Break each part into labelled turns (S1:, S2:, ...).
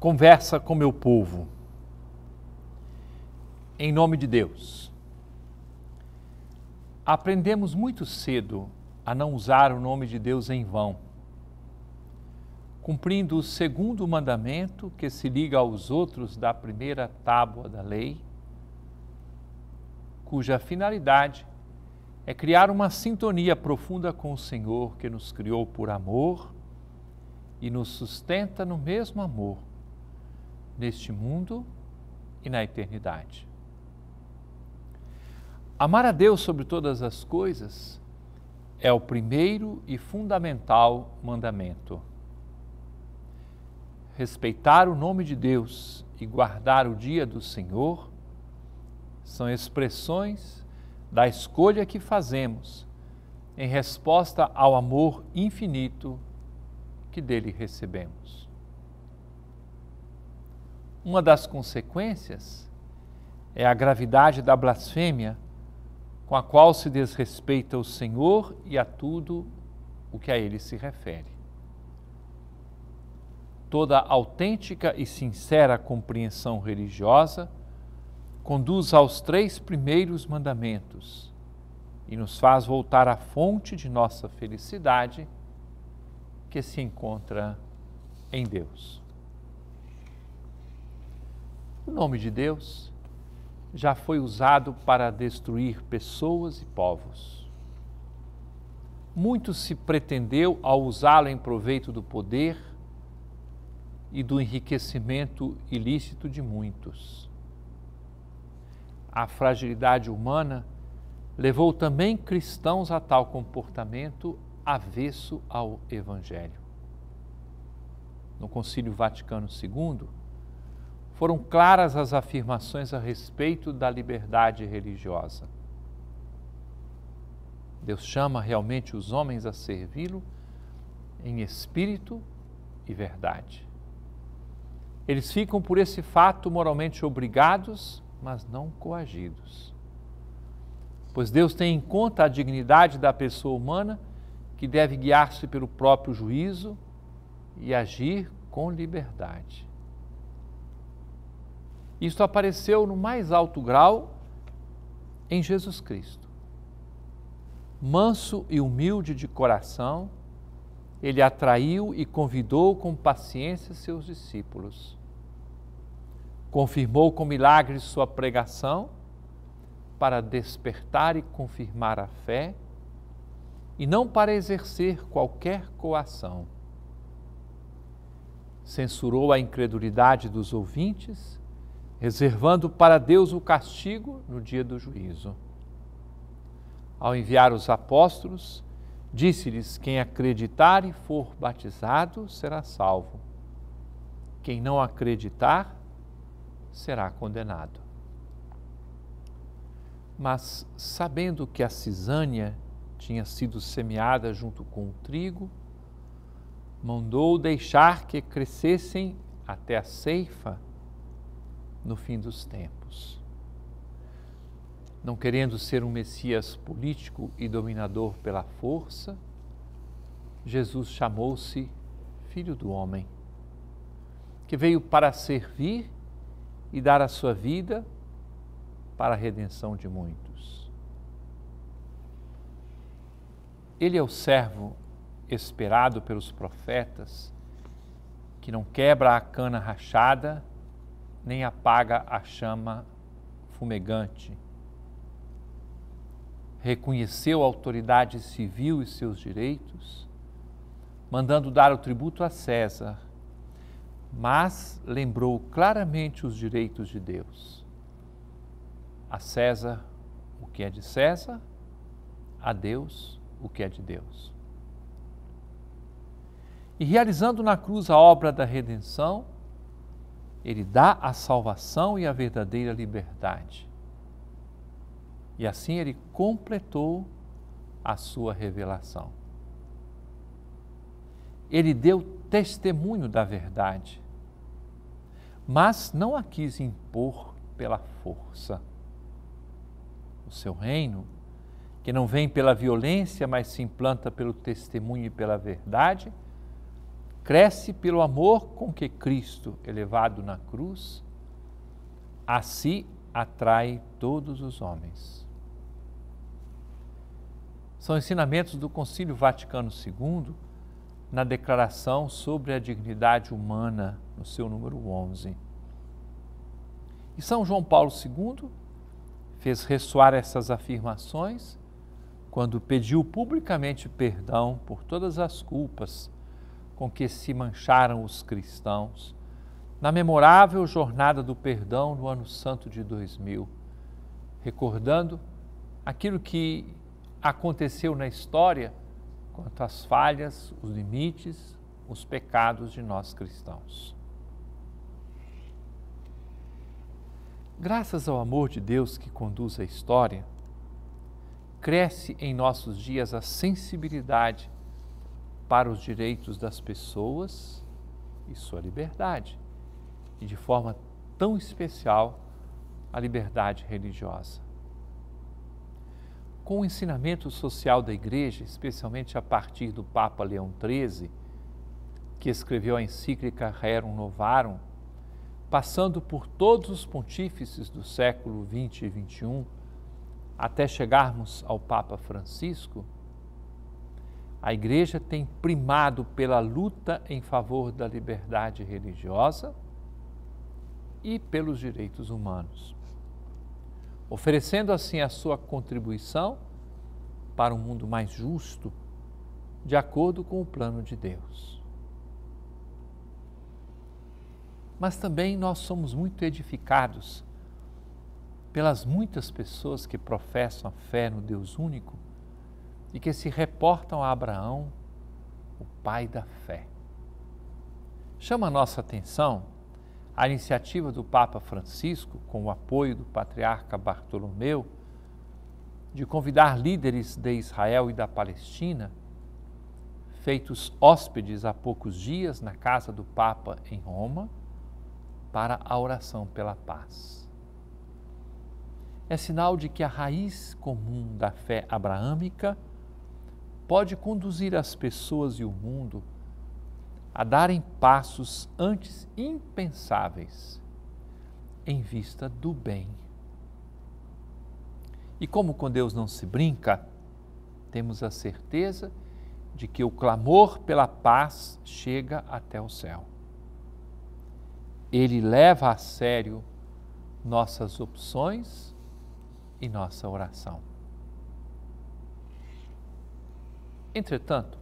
S1: conversa com meu povo. Em nome de Deus. Aprendemos muito cedo a não usar o nome de Deus em vão, cumprindo o segundo mandamento que se liga aos outros da primeira tábua da lei, cuja finalidade é criar uma sintonia profunda com o Senhor que nos criou por amor e nos sustenta no mesmo amor neste mundo e na eternidade. Amar a Deus sobre todas as coisas é o primeiro e fundamental mandamento. Respeitar o nome de Deus e guardar o dia do Senhor são expressões da escolha que fazemos em resposta ao amor infinito que dele recebemos. Uma das consequências é a gravidade da blasfêmia com a qual se desrespeita o Senhor e a tudo o que a ele se refere. Toda autêntica e sincera compreensão religiosa conduz aos três primeiros mandamentos e nos faz voltar à fonte de nossa felicidade que se encontra em Deus. O nome de Deus já foi usado para destruir pessoas e povos. Muito se pretendeu ao usá-lo em proveito do poder e do enriquecimento ilícito de muitos. A fragilidade humana levou também cristãos a tal comportamento avesso ao Evangelho. No Concílio Vaticano II, foram claras as afirmações a respeito da liberdade religiosa. Deus chama realmente os homens a servi-lo em espírito e verdade. Eles ficam por esse fato moralmente obrigados, mas não coagidos. Pois Deus tem em conta a dignidade da pessoa humana, que deve guiar-se pelo próprio juízo e agir com liberdade. Isto apareceu no mais alto grau em Jesus Cristo. Manso e humilde de coração, ele atraiu e convidou com paciência seus discípulos. Confirmou com milagres sua pregação para despertar e confirmar a fé e não para exercer qualquer coação. Censurou a incredulidade dos ouvintes reservando para Deus o castigo no dia do juízo. Ao enviar os apóstolos, disse-lhes: Quem acreditar e for batizado será salvo. Quem não acreditar será condenado. Mas, sabendo que a cisânia tinha sido semeada junto com o trigo, mandou deixar que crescessem até a ceifa no fim dos tempos. Não querendo ser um Messias político e dominador pela força, Jesus chamou-se Filho do Homem, que veio para servir e dar a sua vida para a redenção de muitos. Ele é o servo esperado pelos profetas, que não quebra a cana rachada nem apaga a chama fumegante. Reconheceu a autoridade civil e seus direitos, mandando dar o tributo a César, mas lembrou claramente os direitos de Deus. A César o que é de César, a Deus o que é de Deus. E realizando na cruz a obra da redenção, ele dá a salvação e a verdadeira liberdade. E assim ele completou a sua revelação. Ele deu testemunho da verdade, mas não a quis impor pela força. O seu reino, que não vem pela violência, mas se implanta pelo testemunho e pela verdade, cresce pelo amor com que Cristo, elevado na cruz, a si atrai todos os homens. São ensinamentos do Concílio Vaticano II na Declaração sobre a Dignidade Humana, no seu número 11. E São João Paulo II fez ressoar essas afirmações quando pediu publicamente perdão por todas as culpas com que se mancharam os cristãos, na memorável jornada do perdão no ano santo de 2000, recordando aquilo que aconteceu na história quanto às falhas, os limites, os pecados de nós cristãos. Graças ao amor de Deus que conduz a história, cresce em nossos dias a sensibilidade para os direitos das pessoas e sua liberdade, e de forma tão especial a liberdade religiosa. Com o ensinamento social da Igreja, especialmente a partir do Papa Leão XIII, que escreveu a encíclica Rerum Novarum, passando por todos os pontífices do século XX e XXI, até chegarmos ao Papa Francisco, a igreja tem primado pela luta em favor da liberdade religiosa e pelos direitos humanos, oferecendo assim a sua contribuição para um mundo mais justo, de acordo com o plano de Deus. Mas também nós somos muito edificados pelas muitas pessoas que professam a fé no Deus único e que se reportam a Abraão, o pai da fé. Chama a nossa atenção a iniciativa do Papa Francisco, com o apoio do patriarca Bartolomeu, de convidar líderes de Israel e da Palestina, feitos hóspedes há poucos dias na casa do Papa em Roma, para a oração pela paz. É sinal de que a raiz comum da fé abraâmica pode conduzir as pessoas e o mundo a darem passos antes impensáveis em vista do bem. E como com Deus não se brinca, temos a certeza de que o clamor pela paz chega até o céu. Ele leva a sério nossas opções e nossa oração. Entretanto,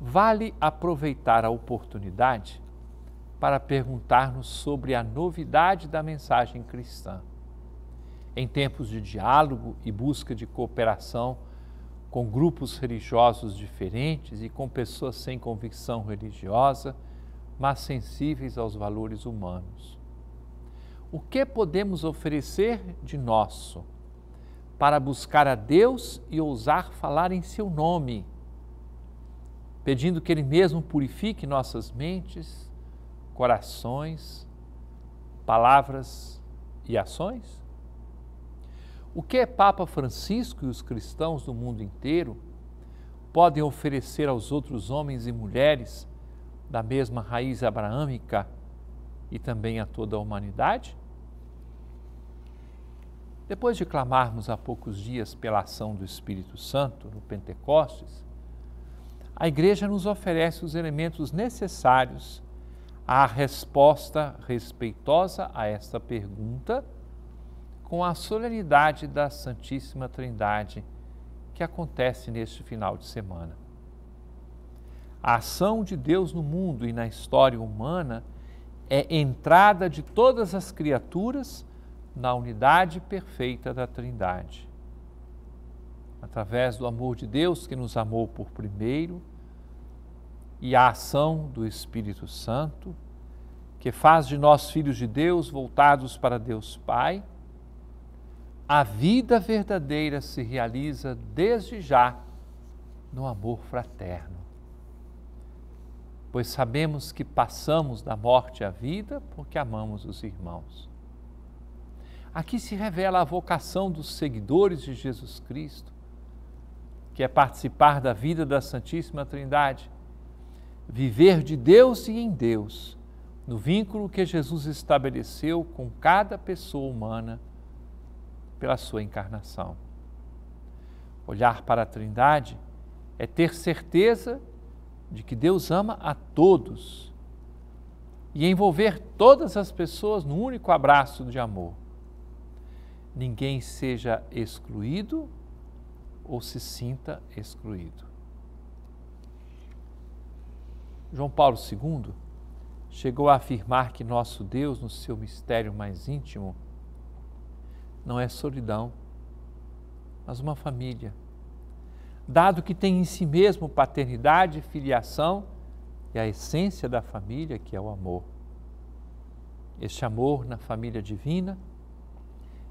S1: vale aproveitar a oportunidade para perguntar-nos sobre a novidade da mensagem cristã. Em tempos de diálogo e busca de cooperação com grupos religiosos diferentes e com pessoas sem convicção religiosa, mas sensíveis aos valores humanos. O que podemos oferecer de nosso? para buscar a Deus e ousar falar em seu nome, pedindo que Ele mesmo purifique nossas mentes, corações, palavras e ações? O que Papa Francisco e os cristãos do mundo inteiro podem oferecer aos outros homens e mulheres da mesma raiz abraâmica e também a toda a humanidade? Depois de clamarmos há poucos dias pela ação do Espírito Santo no Pentecostes, a Igreja nos oferece os elementos necessários à resposta respeitosa a esta pergunta com a solenidade da Santíssima Trindade que acontece neste final de semana. A ação de Deus no mundo e na história humana é entrada de todas as criaturas na unidade perfeita da Trindade. Através do amor de Deus que nos amou por primeiro e a ação do Espírito Santo, que faz de nós filhos de Deus voltados para Deus Pai, a vida verdadeira se realiza desde já no amor fraterno. Pois sabemos que passamos da morte à vida porque amamos os irmãos. Aqui se revela a vocação dos seguidores de Jesus Cristo, que é participar da vida da Santíssima Trindade, viver de Deus e em Deus, no vínculo que Jesus estabeleceu com cada pessoa humana pela sua encarnação. Olhar para a Trindade é ter certeza de que Deus ama a todos e envolver todas as pessoas num único abraço de amor ninguém seja excluído ou se sinta excluído. João Paulo II chegou a afirmar que nosso Deus, no seu mistério mais íntimo, não é solidão, mas uma família. Dado que tem em si mesmo paternidade, filiação e a essência da família, que é o amor. Este amor na família divina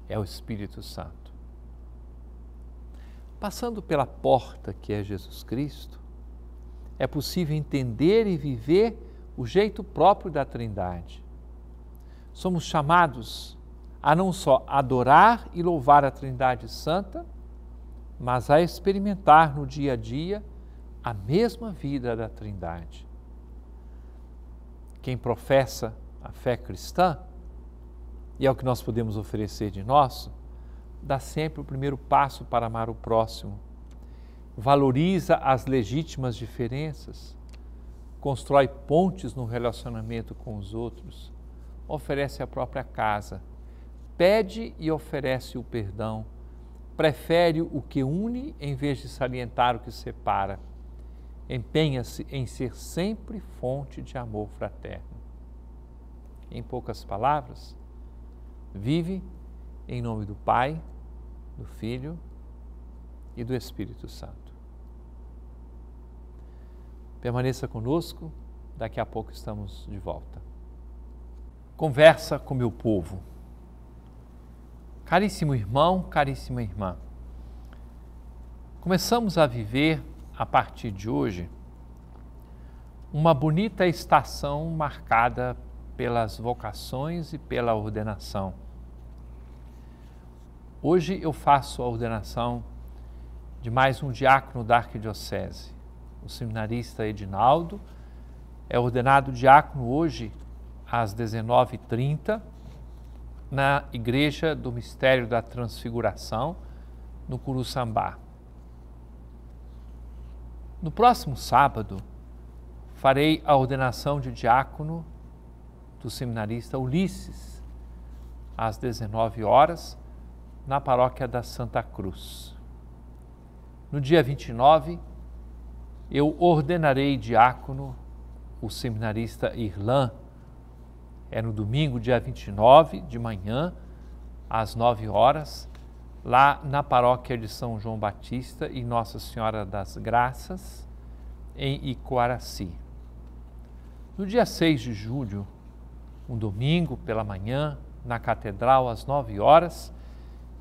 S1: é o Espírito Santo. Passando pela porta que é Jesus Cristo, é possível entender e viver o jeito próprio da Trindade. Somos chamados a não só adorar e louvar a Trindade Santa, mas a experimentar no dia a dia a mesma vida da Trindade. Quem professa a fé cristã e é o que nós podemos oferecer de nosso, dá sempre o primeiro passo para amar o próximo. Valoriza as legítimas diferenças, constrói pontes no relacionamento com os outros, oferece a própria casa, pede e oferece o perdão, prefere o que une em vez de salientar o que separa. Empenha-se em ser sempre fonte de amor fraterno. Em poucas palavras, vive em nome do Pai, do Filho e do Espírito Santo. Permaneça conosco, daqui a pouco estamos de volta. Conversa com meu povo. Caríssimo irmão, caríssima irmã, começamos a viver a partir de hoje uma bonita estação marcada pelas vocações e pela ordenação Hoje eu faço a ordenação de mais um diácono da Arquidiocese, o seminarista Edinaldo. É ordenado diácono hoje às 19h30 na Igreja do Mistério da Transfiguração, no Curuçambá. No próximo sábado, farei a ordenação de diácono do seminarista Ulisses, às 19 horas, na paróquia da Santa Cruz. No dia 29, eu ordenarei diácono o seminarista Irlan. É no domingo, dia 29, de manhã, às 9 horas, lá na paróquia de São João Batista e Nossa Senhora das Graças, em Iquaraci. No dia 6 de julho, um domingo pela manhã, na catedral, às 9 horas,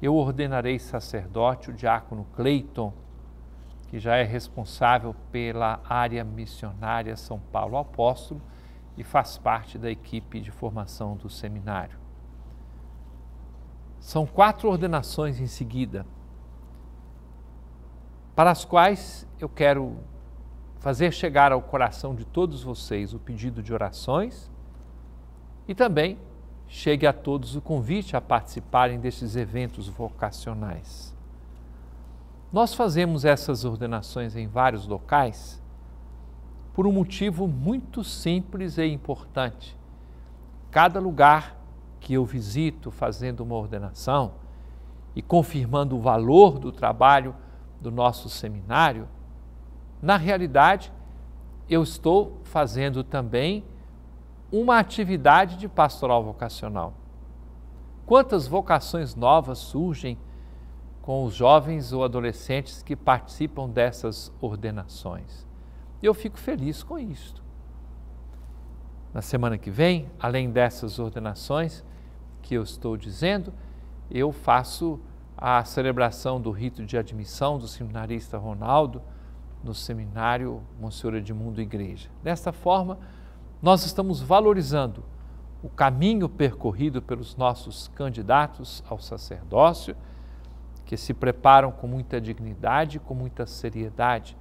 S1: eu ordenarei sacerdote o diácono Cleiton, que já é responsável pela área missionária São Paulo Apóstolo e faz parte da equipe de formação do seminário. São quatro ordenações em seguida, para as quais eu quero fazer chegar ao coração de todos vocês o pedido de orações e também chegue a todos o convite a participarem destes eventos vocacionais. Nós fazemos essas ordenações em vários locais por um motivo muito simples e importante. Cada lugar que eu visito fazendo uma ordenação e confirmando o valor do trabalho do nosso seminário, na realidade, eu estou fazendo também uma atividade de pastoral vocacional. Quantas vocações novas surgem com os jovens ou adolescentes que participam dessas ordenações? Eu fico feliz com isto. Na semana que vem, além dessas ordenações que eu estou dizendo, eu faço a celebração do rito de admissão do seminarista Ronaldo no seminário Monsenhor Edmundo Igreja. Desta forma, nós estamos valorizando o caminho percorrido pelos nossos candidatos ao sacerdócio, que se preparam com muita dignidade, com muita seriedade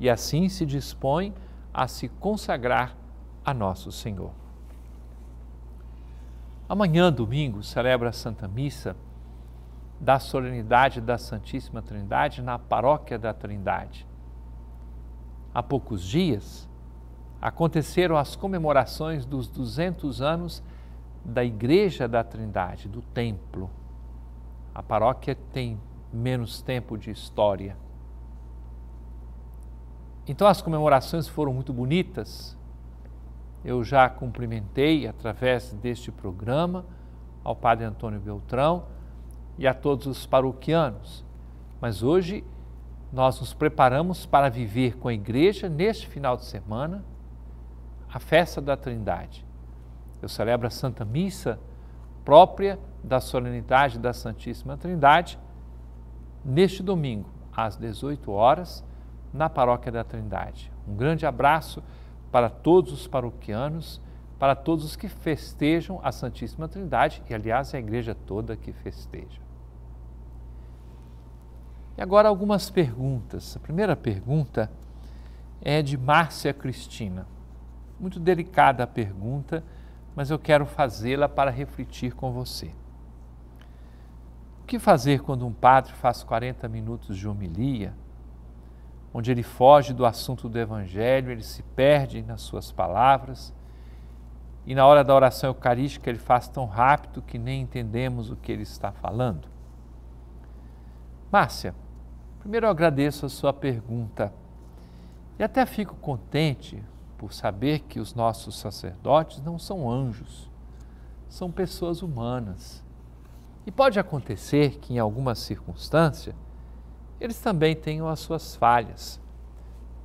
S1: e assim se dispõem a se consagrar a Nosso Senhor. Amanhã, domingo, celebra a Santa Missa da Solenidade da Santíssima Trindade na Paróquia da Trindade. Há poucos dias, aconteceram as comemorações dos 200 anos da Igreja da Trindade, do Templo. A paróquia tem menos tempo de história. Então as comemorações foram muito bonitas. Eu já cumprimentei através deste programa ao Padre Antônio Beltrão e a todos os paroquianos. Mas hoje nós nos preparamos para viver com a igreja neste final de semana a festa da Trindade. Eu celebro a Santa Missa própria da solenidade da Santíssima Trindade neste domingo, às 18 horas, na Paróquia da Trindade. Um grande abraço para todos os paroquianos, para todos os que festejam a Santíssima Trindade e, aliás, a igreja toda que festeja. E agora algumas perguntas. A primeira pergunta é de Márcia Cristina. Muito delicada a pergunta, mas eu quero fazê-la para refletir com você. O que fazer quando um padre faz 40 minutos de homilia, onde ele foge do assunto do Evangelho, ele se perde nas suas palavras, e na hora da oração eucarística ele faz tão rápido que nem entendemos o que ele está falando? Márcia, primeiro eu agradeço a sua pergunta e até fico contente por saber que os nossos sacerdotes não são anjos, são pessoas humanas. E pode acontecer que, em alguma circunstância, eles também tenham as suas falhas.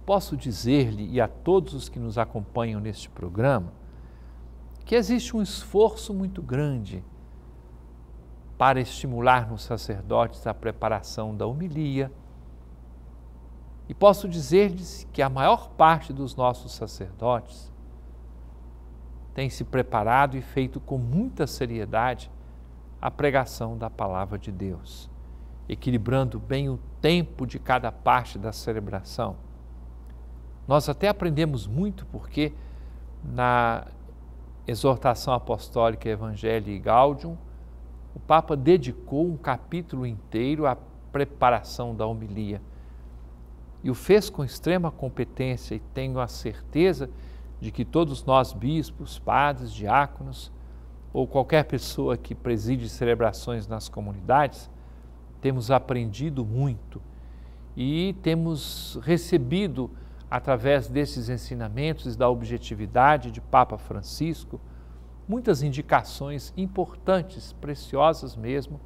S1: Posso dizer-lhe e a todos os que nos acompanham neste programa que existe um esforço muito grande para estimular nos sacerdotes a preparação da homilia e posso dizer-lhes que a maior parte dos nossos sacerdotes tem se preparado e feito com muita seriedade a pregação da palavra de Deus, equilibrando bem o tempo de cada parte da celebração. Nós até aprendemos muito porque na exortação apostólica Evangelii Gaudium, o Papa dedicou um capítulo inteiro à preparação da homilia e o fez com extrema competência, e tenho a certeza de que todos nós, bispos, padres, diáconos, ou qualquer pessoa que preside celebrações nas comunidades, temos aprendido muito e temos recebido, através desses ensinamentos e da objetividade de Papa Francisco, muitas indicações importantes, preciosas mesmo,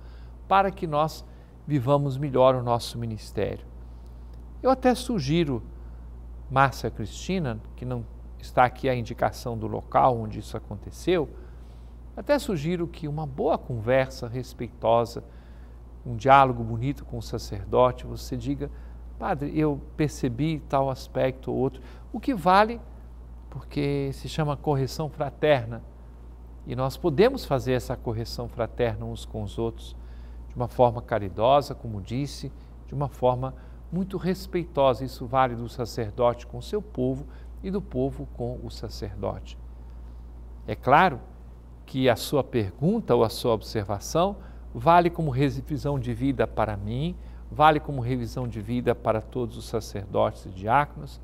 S1: para que nós vivamos melhor o nosso ministério. Eu até sugiro Márcia Cristina, que não está aqui a indicação do local onde isso aconteceu, até sugiro que uma boa conversa respeitosa, um diálogo bonito com o sacerdote, você diga: Padre, eu percebi tal aspecto ou outro. O que vale, porque se chama correção fraterna. E nós podemos fazer essa correção fraterna uns com os outros, de uma forma caridosa, como disse, de uma forma muito respeitosa. Isso vale do sacerdote com seu povo e do povo com o sacerdote. É claro que a sua pergunta ou a sua observação vale como revisão de vida para mim, vale como revisão de vida para todos os sacerdotes e diáconos,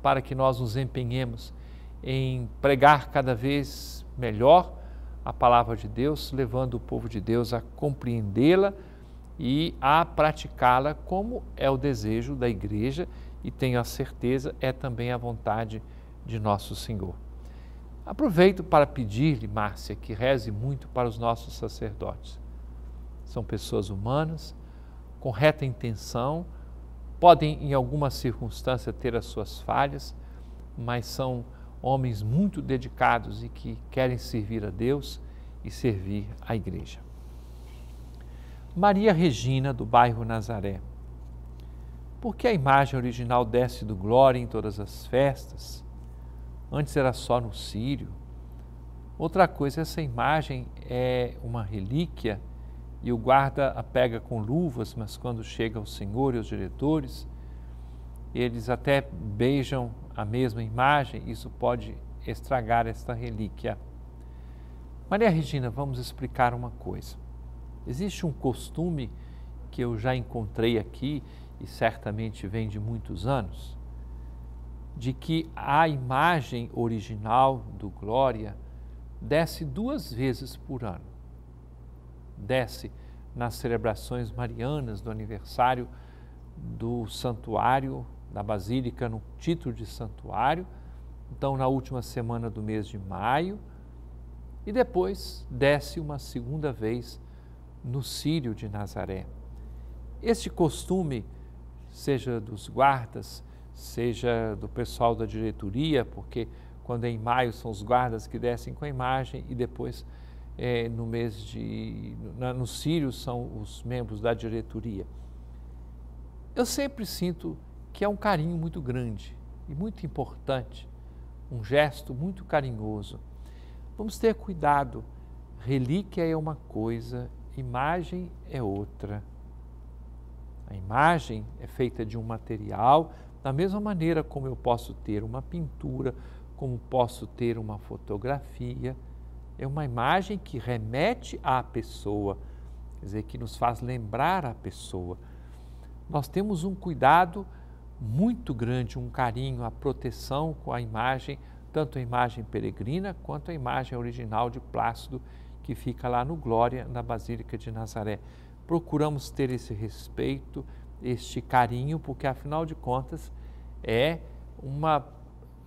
S1: para que nós nos empenhemos em pregar cada vez melhor a palavra de Deus, levando o povo de Deus a compreendê-la e a praticá-la como é o desejo da igreja e tenho a certeza é também a vontade de nosso Senhor. Aproveito para pedir-lhe, Márcia, que reze muito para os nossos sacerdotes. São pessoas humanas, com reta intenção, podem em alguma circunstância ter as suas falhas, mas são homens muito dedicados e que querem servir a Deus e servir a igreja. Maria Regina, do bairro Nazaré. Porque a imagem original desce do Glória em todas as festas? Antes era só no Sírio. Outra coisa, essa imagem é uma relíquia e o guarda a pega com luvas, mas quando chega o Senhor e os diretores, eles até beijam a mesma imagem, isso pode estragar esta relíquia. Maria Regina, vamos explicar uma coisa. Existe um costume que eu já encontrei aqui e certamente vem de muitos anos, de que a imagem original do Glória desce duas vezes por ano. Desce nas celebrações marianas do aniversário do santuário, da basílica no título de santuário, então na última semana do mês de maio, e depois desce uma segunda vez no Sírio de Nazaré. Este costume, seja dos guardas, seja do pessoal da diretoria, porque quando é em maio são os guardas que descem com a imagem e depois é, no mês de. no Sírio são os membros da diretoria. Eu sempre sinto que é um carinho muito grande e muito importante, um gesto muito carinhoso. Vamos ter cuidado. Relíquia é uma coisa imagem é outra. A imagem é feita de um material, da mesma maneira como eu posso ter uma pintura, como posso ter uma fotografia. É uma imagem que remete à pessoa, quer dizer, que nos faz lembrar a pessoa. Nós temos um cuidado muito grande, um carinho, a proteção com a imagem, tanto a imagem peregrina quanto a imagem original de Plácido que fica lá no Glória, na Basílica de Nazaré. Procuramos ter esse respeito, este carinho, porque afinal de contas é uma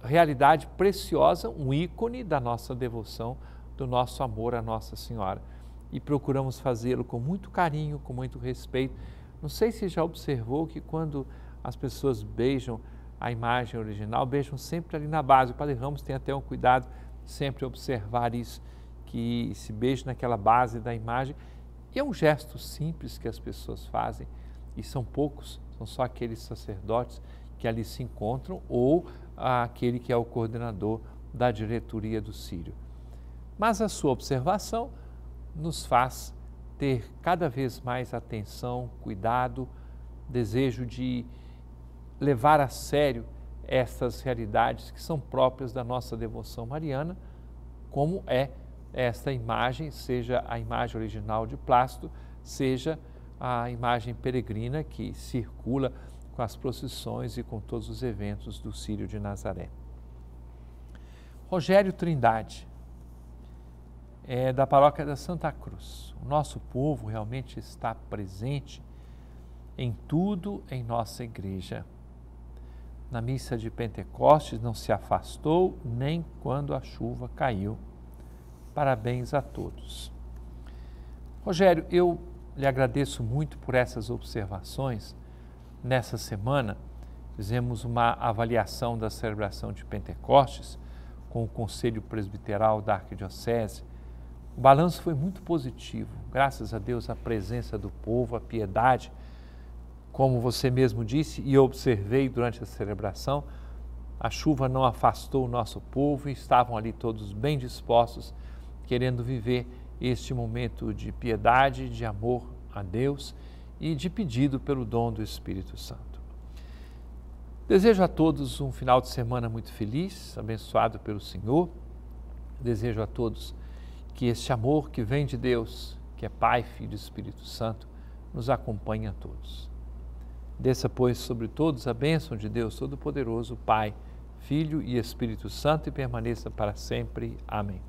S1: realidade preciosa, um ícone da nossa devoção, do nosso amor à Nossa Senhora. E procuramos fazê-lo com muito carinho, com muito respeito. Não sei se já observou que quando as pessoas beijam a imagem original, beijam sempre ali na base. O Padre Ramos tem até um cuidado sempre observar isso que se beije naquela base da imagem. E é um gesto simples que as pessoas fazem, e são poucos, são só aqueles sacerdotes que ali se encontram ou aquele que é o coordenador da diretoria do Sírio. Mas a sua observação nos faz ter cada vez mais atenção, cuidado, desejo de levar a sério essas realidades que são próprias da nossa devoção mariana, como é esta imagem, seja a imagem original de Plácido, seja a imagem peregrina que circula com as procissões e com todos os eventos do Sírio de Nazaré. Rogério Trindade, é da paróquia da Santa Cruz. O nosso povo realmente está presente em tudo em nossa igreja. Na missa de Pentecostes não se afastou nem quando a chuva caiu. Parabéns a todos. Rogério, eu lhe agradeço muito por essas observações. Nessa semana, fizemos uma avaliação da celebração de Pentecostes com o Conselho Presbiteral da Arquidiocese. O balanço foi muito positivo, graças a Deus, a presença do povo, a piedade. Como você mesmo disse e eu observei durante a celebração, a chuva não afastou o nosso povo e estavam ali todos bem dispostos querendo viver este momento de piedade, de amor a Deus e de pedido pelo dom do Espírito Santo. Desejo a todos um final de semana muito feliz, abençoado pelo Senhor. Desejo a todos que este amor que vem de Deus, que é Pai, Filho e Espírito Santo, nos acompanhe a todos. Desça, pois, sobre todos a bênção de Deus Todo-Poderoso, Pai, Filho e Espírito Santo, e permaneça para sempre. Amém.